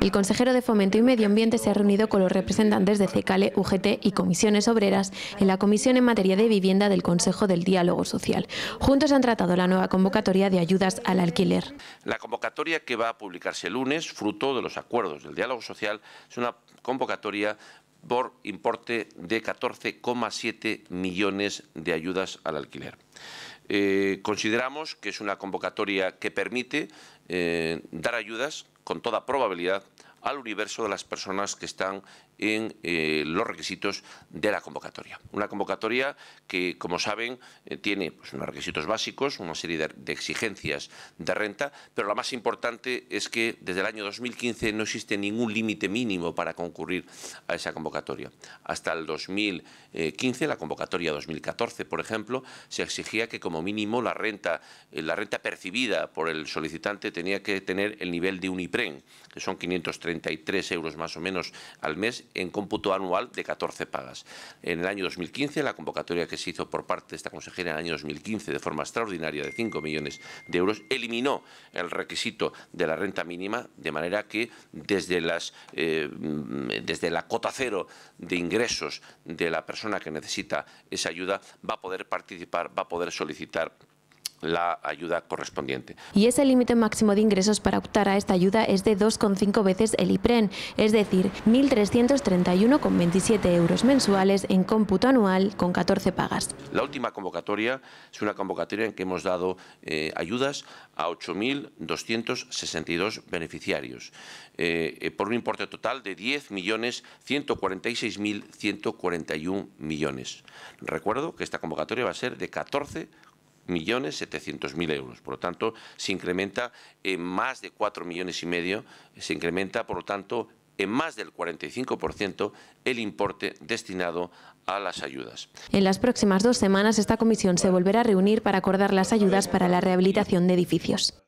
El consejero de Fomento y Medio Ambiente se ha reunido con los representantes de CECALE, UGT y comisiones obreras en la Comisión en materia de vivienda del Consejo del Diálogo Social. Juntos han tratado la nueva convocatoria de ayudas al alquiler. La convocatoria que va a publicarse el lunes, fruto de los acuerdos del diálogo social, es una convocatoria por importe de 14,7 millones de ayudas al alquiler. Eh, consideramos que es una convocatoria que permite eh, dar ayudas con toda probabilidad al universo de las personas que están en eh, los requisitos de la convocatoria. Una convocatoria que, como saben, eh, tiene pues, unos requisitos básicos, una serie de, exigencias de renta, pero la más importante es que desde el año 2015 no existe ningún límite mínimo para concurrir a esa convocatoria. Hasta el 2015, la convocatoria 2014, por ejemplo, se exigía que como mínimo la renta, eh, la renta percibida por el solicitante tenía que tener el nivel de Unipren, que son 530 33 euros más o menos al mes en cómputo anual de 14 pagas. En el año 2015, la convocatoria que se hizo por parte de esta consejera en el año 2015 de forma extraordinaria de 5 millones de euros eliminó el requisito de la renta mínima de manera que desde, las, eh, desde la cota cero de ingresos de la persona que necesita esa ayuda va a poder participar, va a poder solicitar la ayuda correspondiente. Y ese límite máximo de ingresos para optar a esta ayuda es de 2,5 veces el IPREN, es decir, 1.331,27 euros mensuales en cómputo anual con 14 pagas. La última convocatoria es una convocatoria en que hemos dado eh, ayudas a 8.262 beneficiarios, eh, eh, por un importe total de 10.146.141 millones. Recuerdo que esta convocatoria va a ser de 14 millones mil euros. Por lo tanto, se incrementa en más de cuatro millones y medio, se incrementa, por lo tanto, en más del 45% el importe destinado a las ayudas. En las próximas dos semanas esta comisión se volverá a reunir para acordar las ayudas para la rehabilitación de edificios.